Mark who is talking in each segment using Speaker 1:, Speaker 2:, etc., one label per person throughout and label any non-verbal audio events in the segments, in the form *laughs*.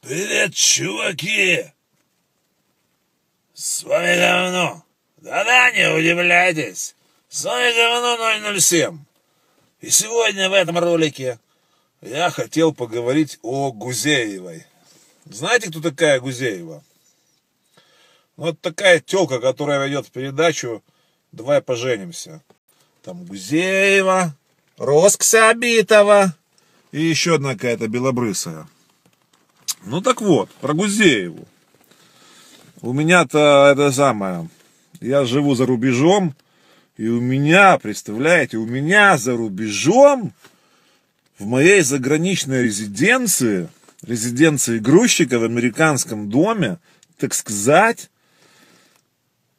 Speaker 1: «Привет, чуваки!» «С вами говно!» «Да-да, не удивляйтесь! С вами говно 007!» И сегодня в этом ролике я хотел поговорить о Гузеевой. Знаете, кто такая Гузеева? Вот ну, такая тёлка, которая ведет передачу «Давай поженимся». Там Гузеева, Роскса Битова и еще одна какая-то белобрысая. Ну так вот, про Гузееву. У меня-то это самое, я живу за рубежом, и у меня, представляете, у меня за рубежом, в моей заграничной резиденции, резиденции грузчика в американском доме, так сказать,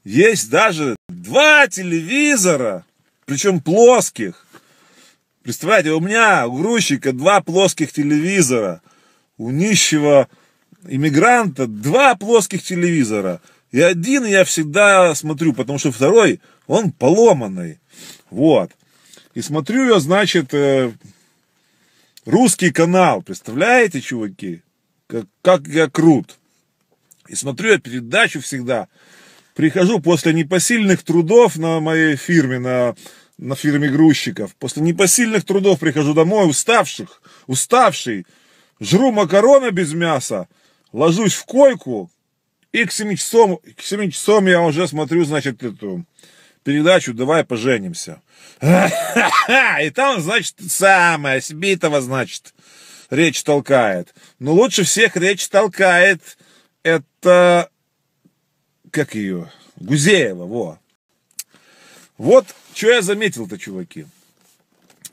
Speaker 1: есть даже два телевизора, причем плоских. Представляете, у меня у грузчика два плоских телевизора – у нищего иммигранта два плоских телевизора. И один я всегда смотрю, потому что второй, он поломанный. Вот. И смотрю я, значит, э, русский канал. Представляете, чуваки? Как, как я крут. И смотрю я передачу всегда. Прихожу после непосильных трудов на моей фирме, на, на фирме грузчиков. После непосильных трудов прихожу домой, уставших, уставший, жру макароны без мяса, ложусь в койку, и к 7 часам, к 7 часам я уже смотрю, значит, эту передачу «Давай поженимся». *laughs* И там, значит, самое, Сбитого, значит, речь толкает. Но лучше всех речь толкает это, как ее, Гузеева, во. Вот, что я заметил-то, чуваки.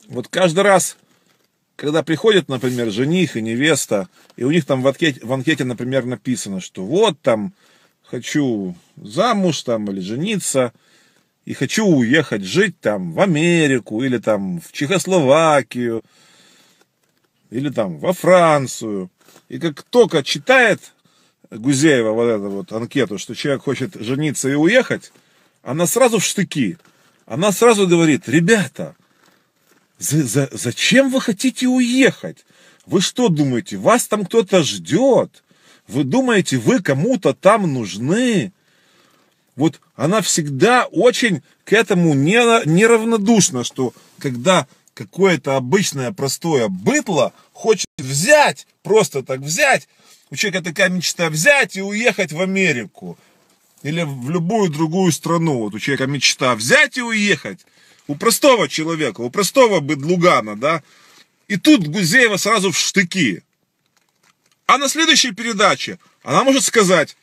Speaker 1: Вот каждый раз, когда приходят, например, жених и невеста, и у них там в анкете, в анкете, например, написано, что вот там хочу замуж там или жениться, и хочу уехать жить там в Америку, или там в Чехословакию, или там во Францию. И как только читает Гузеева вот эту вот анкету, что человек хочет жениться и уехать, она сразу в штыки. Она сразу говорит, ребята, зачем вы хотите уехать? Вы что думаете, вас там кто-то ждет? Вы думаете, вы кому-то там нужны? Вот она всегда очень к этому неравнодушна, что когда какое-то обычное простое бытло хочет взять, просто так взять, у человека такая мечта взять и уехать в Америку или в любую другую страну. Вот у человека мечта взять и уехать у простого человека, у простого бедлугана, да. И тут Гузеева сразу в штыки. А на следующей передаче она может сказать,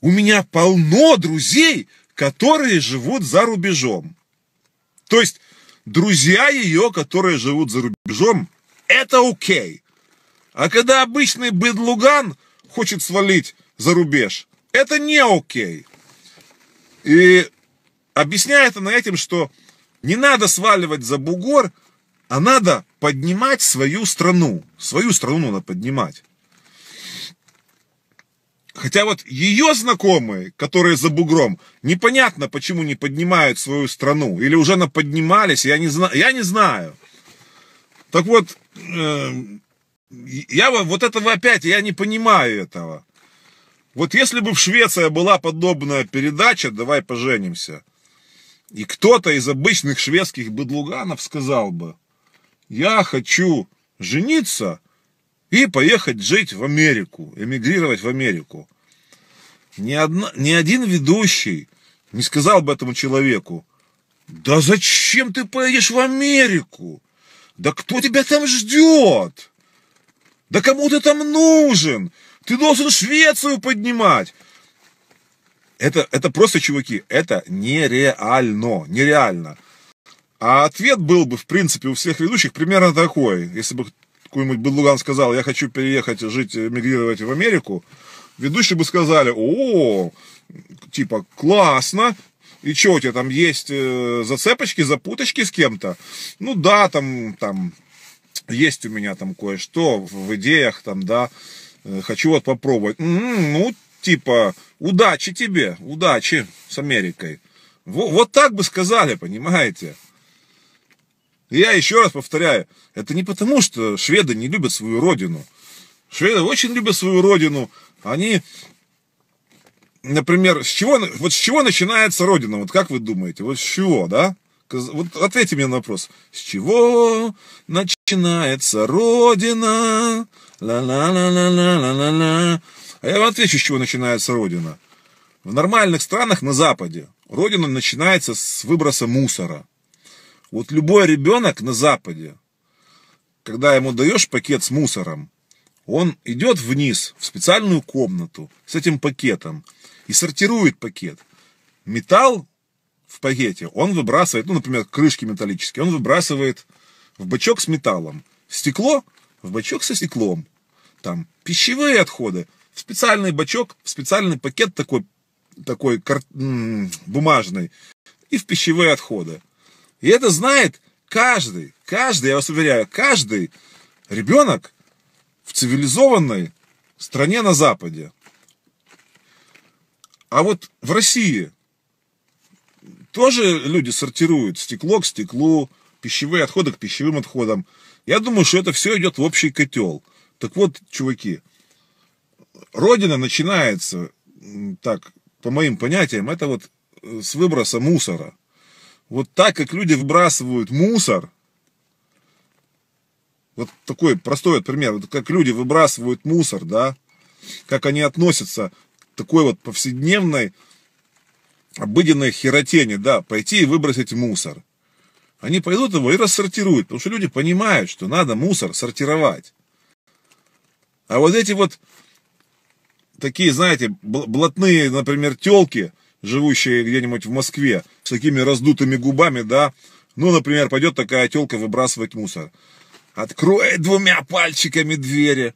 Speaker 1: у меня полно друзей, которые живут за рубежом. То есть друзья ее, которые живут за рубежом, это окей. А когда обычный бедлуган хочет свалить за рубеж, это не окей. И объясняет она этим, что не надо сваливать за бугор, а надо поднимать свою страну. Свою страну надо поднимать. Хотя вот ее знакомые, которые за бугром, непонятно, почему не поднимают свою страну. Или уже она поднимались, я не, знаю, я не знаю. Так вот, э, я вот этого опять, я не понимаю этого. Вот если бы в Швеции была подобная передача «Давай поженимся», и кто-то из обычных шведских бедлуганов сказал бы, я хочу жениться и поехать жить в Америку, эмигрировать в Америку. Ни, одна, ни один ведущий не сказал бы этому человеку, да зачем ты поедешь в Америку? Да кто тебя там ждет? Да кому ты там нужен? Ты должен Швецию поднимать. Это, это просто, чуваки, это нереально, нереально. А ответ был бы, в принципе, у всех ведущих примерно такой. Если бы какой-нибудь Бедлуган сказал, я хочу переехать, жить, мигрировать в Америку, ведущие бы сказали, о, типа, классно, и что у тебя там есть э, зацепочки, запуточки с кем-то? Ну да, там, там есть у меня там кое-что в идеях, там, да, э, хочу вот попробовать. М-м, ну, типа удачи тебе, удачи с Америкой. Вот, вот так бы сказали, понимаете? я еще раз повторяю, это не потому, что шведы не любят свою родину. Шведы очень любят свою родину. Они, например, с чего, вот с чего начинается родина? Вот как вы думаете? Вот с чего, да? Вот ответьте мне на вопрос. С чего начинается родина? Ла-ла-ла-ла-ла-ла-ла. А я вам отвечу, с чего начинается Родина. В нормальных странах на Западе Родина начинается с выброса мусора. Вот любой ребенок на Западе, когда ему даешь пакет с мусором, он идет вниз в специальную комнату с этим пакетом и сортирует пакет. Металл в пакете он выбрасывает, ну, например, крышки металлические, он выбрасывает в бачок с металлом. Стекло в бачок со стеклом. Там пищевые отходы в специальный бачок, в специальный пакет такой, такой кар... бумажный и в пищевые отходы. И это знает каждый, каждый, я вас уверяю, каждый ребенок в цивилизованной стране на Западе. А вот в России тоже люди сортируют стекло к стеклу, пищевые отходы к пищевым отходам. Я думаю, что это все идет в общий котел. Так вот, чуваки, Родина начинается, так, по моим понятиям, это вот э, с выброса мусора. Вот так, как люди выбрасывают мусор, вот такой простой вот пример, вот как люди выбрасывают мусор, да, как они относятся к такой вот повседневной, обыденной херотени, да, пойти и выбросить мусор. Они пойдут его и рассортируют, потому что люди понимают, что надо мусор сортировать. А вот эти вот такие, знаете, блатные, например, телки, живущие где-нибудь в Москве, с такими раздутыми губами, да, ну, например, пойдет такая телка выбрасывать мусор. Откроет двумя пальчиками двери,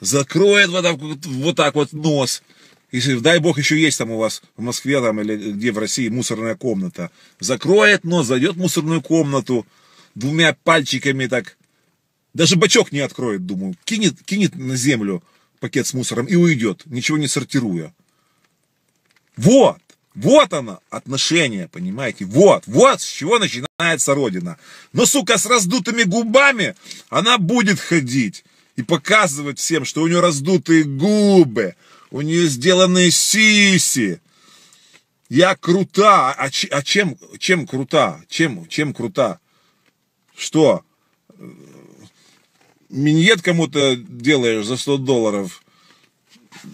Speaker 1: закроет вот так вот, вот, так вот нос. Если, дай бог, еще есть там у вас в Москве там, или где в России мусорная комната. Закроет нос, зайдет в мусорную комнату, двумя пальчиками так. Даже бачок не откроет, думаю. Кинет, кинет на землю пакет с мусором и уйдет, ничего не сортируя. Вот, вот оно, отношение, понимаете, вот, вот с чего начинается Родина. Но, сука, с раздутыми губами она будет ходить и показывать всем, что у нее раздутые губы, у нее сделанные сиси. Я крута. А, а ч, а чем, чем крута? Чем, чем крута? Что? миньет кому-то делаешь за 100 долларов.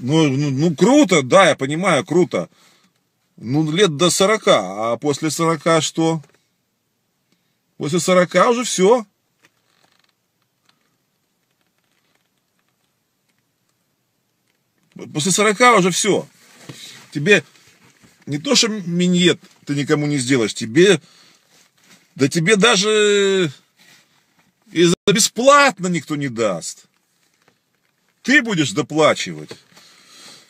Speaker 1: Ну, ну, ну, круто, да, я понимаю, круто. Ну, лет до 40, а после 40 что? После 40 уже все. После 40 уже все. Тебе не то, что миньет ты никому не сделаешь, тебе, да тебе даже и за бесплатно никто не даст. Ты будешь доплачивать.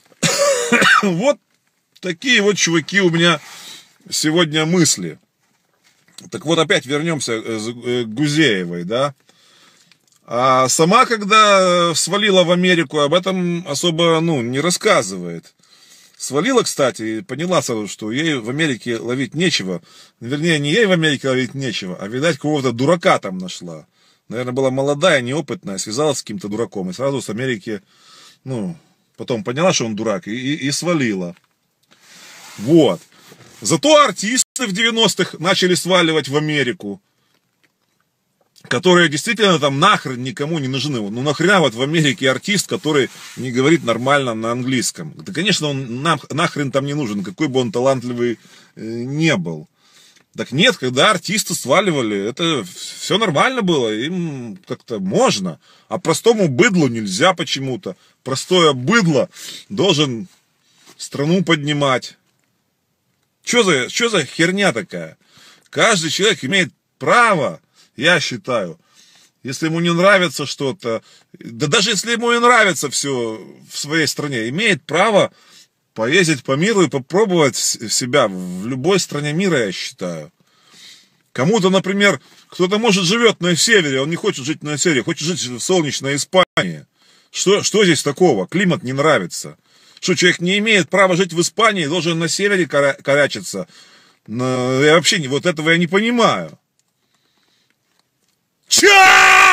Speaker 1: *coughs* вот такие вот, чуваки, у меня сегодня мысли. Так вот, опять вернемся э, э, к Гузеевой, да. А сама, когда э, свалила в Америку, об этом особо, ну, не рассказывает. Свалила, кстати, и поняла сразу, что ей в Америке ловить нечего. Вернее, не ей в Америке ловить нечего, а, видать, кого то дурака там нашла наверное, была молодая, неопытная, связалась с каким-то дураком. И сразу с Америки, ну, потом поняла, что он дурак, и, и, и свалила. Вот. Зато артисты в 90-х начали сваливать в Америку, которые действительно там нахрен никому не нужны. Ну нахрена вот в Америке артист, который не говорит нормально на английском. Да, конечно, он нам, нахрен там не нужен, какой бы он талантливый э, не был. Так нет, когда артисты сваливали, это все нормально было, им как-то можно. А простому быдлу нельзя почему-то. Простое быдло должен страну поднимать. Что за, что за херня такая? Каждый человек имеет право, я считаю, если ему не нравится что-то, да даже если ему и нравится все в своей стране, имеет право поездить по миру и попробовать себя в любой стране мира, я считаю. Кому-то, например, кто-то, может, живет на севере, он не хочет жить на севере, хочет жить в солнечной Испании. Что, что здесь такого? Климат не нравится. Что, человек не имеет права жить в Испании, должен на севере коря корячиться? Но ну, я вообще не, вот этого я не понимаю. Чё?